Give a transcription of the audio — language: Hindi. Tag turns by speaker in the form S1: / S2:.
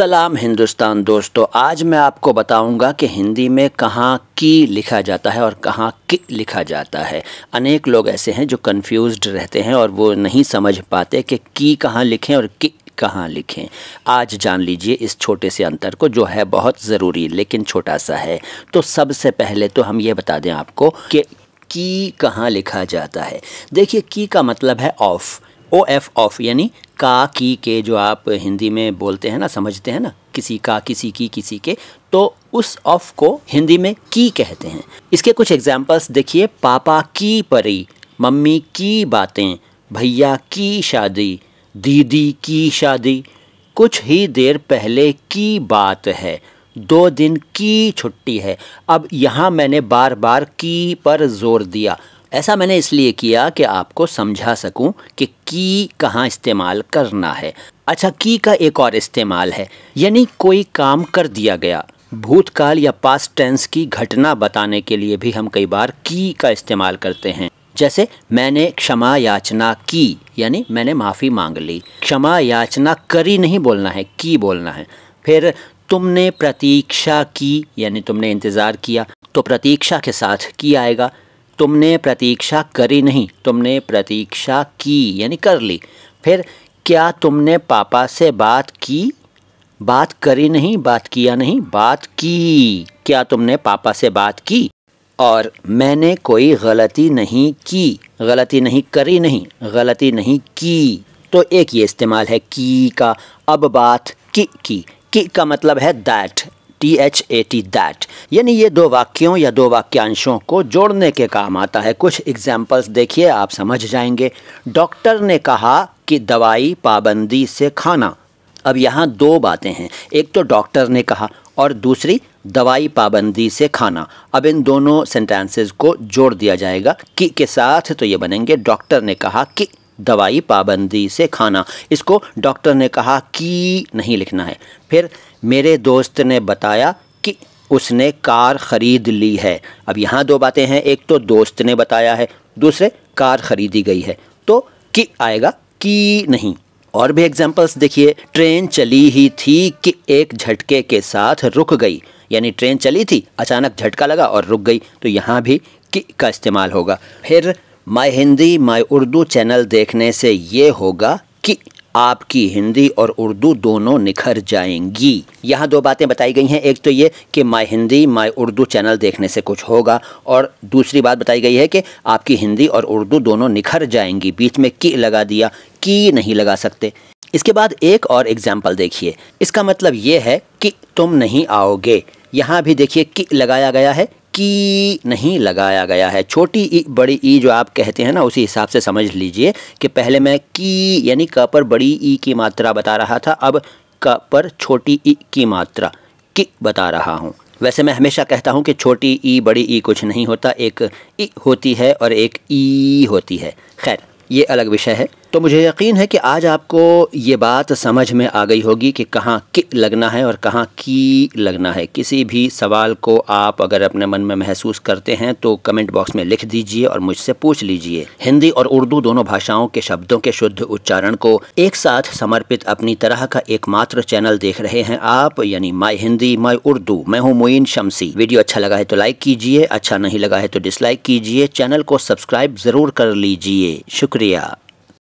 S1: सलाम हिंदुस्तान दोस्तों आज मैं आपको बताऊंगा कि हिंदी में कहाँ की लिखा जाता है और कहाँ कि लिखा जाता है अनेक लोग ऐसे हैं जो कंफ्यूज्ड रहते हैं और वो नहीं समझ पाते कि की कहाँ लिखें और कि कहाँ लिखें आज जान लीजिए इस छोटे से अंतर को जो है बहुत ज़रूरी लेकिन छोटा सा है तो सबसे पहले तो हम ये बता दें आपको कि की कहाँ लिखा जाता है देखिए की का मतलब है ऑफ़ ओ एफ ऑफ यानी का की के जो आप हिंदी में बोलते हैं ना समझते हैं ना किसी का किसी की किसी के तो उस ऑफ को हिंदी में की कहते हैं इसके कुछ एग्जाम्पल्स देखिए पापा की परी मम्मी की बातें भैया की शादी दीदी की शादी कुछ ही देर पहले की बात है दो दिन की छुट्टी है अब यहाँ मैंने बार बार की पर जोर दिया ऐसा मैंने इसलिए किया कि आपको समझा सकूं कि की कहाँ इस्तेमाल करना है अच्छा की का एक और इस्तेमाल है यानी कोई काम कर दिया गया भूतकाल या पास्ट टेंस की घटना बताने के लिए भी हम कई बार की का इस्तेमाल करते हैं जैसे मैंने क्षमा याचना की यानी मैंने माफ़ी मांग ली क्षमा याचना करी नहीं बोलना है की बोलना है फिर तुमने प्रतीक्षा की यानी तुमने इंतज़ार किया तो प्रतीक्षा के साथ की आएगा तुमने प्रतीक्षा करी नहीं तुमने प्रतीक्षा की यानी कर ली फिर क्या तुमने पापा से बात की बात करी नहीं बात किया नहीं बात की क्या तुमने पापा से बात की और मैंने कोई गलती नहीं की गलती नहीं करी नहीं गलती नहीं की तो एक ये इस्तेमाल है की का अब बात की की की का मतलब है that T H A T that यानी ये दो वाक्यों या दो वाक्यांशों को जोड़ने के काम आता है कुछ एग्जाम्पल्स देखिए आप समझ जाएंगे डॉक्टर ने कहा कि दवाई पाबंदी से खाना अब यहाँ दो बातें हैं एक तो डॉक्टर ने कहा और दूसरी दवाई पाबंदी से खाना अब इन दोनों सेंटेंसेस को जोड़ दिया जाएगा कि के साथ तो ये बनेंगे डॉक्टर ने कहा कि दवाई पाबंदी से खाना इसको डॉक्टर ने कहा कि नहीं लिखना है फिर मेरे दोस्त ने बताया कि उसने कार ख़रीद ली है अब यहाँ दो बातें हैं एक तो दोस्त ने बताया है दूसरे कार ख़रीदी गई है तो कि आएगा कि नहीं और भी एग्जाम्पल्स देखिए ट्रेन चली ही थी कि एक झटके के साथ रुक गई यानी ट्रेन चली थी अचानक झटका लगा और रुक गई तो यहाँ भी कि का इस्तेमाल होगा फिर my Hindi my Urdu channel देखने से ये होगा कि आपकी हिंदी और उर्दू दोनों निखर जाएंगी यहाँ दो बातें बताई गई हैं एक तो ये कि my Hindi my Urdu channel देखने से कुछ होगा और दूसरी बात बताई गई है कि आपकी हिंदी और उर्दू दोनों निखर जाएंगी बीच में की लगा दिया की नहीं लगा सकते इसके बाद एक और एग्जाम्पल देखिए इसका मतलब ये है कि तुम नहीं आओगे यहाँ भी देखिए कि लगाया गया है की नहीं लगाया गया है छोटी ई बड़ी ई जो आप कहते हैं ना उसी हिसाब से समझ लीजिए कि पहले मैं की यानी क पर बड़ी ई की मात्रा बता रहा था अब क पर छोटी ई की मात्रा की बता रहा हूँ वैसे मैं हमेशा कहता हूँ कि छोटी ई बड़ी ई कुछ नहीं होता एक ई होती है और एक ई होती है खैर ये अलग विषय है तो मुझे यकीन है कि आज आपको ये बात समझ में आ गई होगी कि कहाँ कि लगना है और कहाँ की लगना है किसी भी सवाल को आप अगर अपने मन में महसूस करते हैं तो कमेंट बॉक्स में लिख दीजिए और मुझसे पूछ लीजिए हिंदी और उर्दू दोनों भाषाओं के शब्दों के शुद्ध उच्चारण को एक साथ समर्पित अपनी तरह का एकमात्र चैनल देख रहे हैं आप यानी माई हिंदी माई उर्दू मैं हूँ मोइन शमसी वीडियो अच्छा लगा है तो लाइक कीजिए अच्छा नहीं लगा है तो डिसलाइक कीजिए चैनल को सब्सक्राइब ज़रूर कर लीजिए शुक्रिया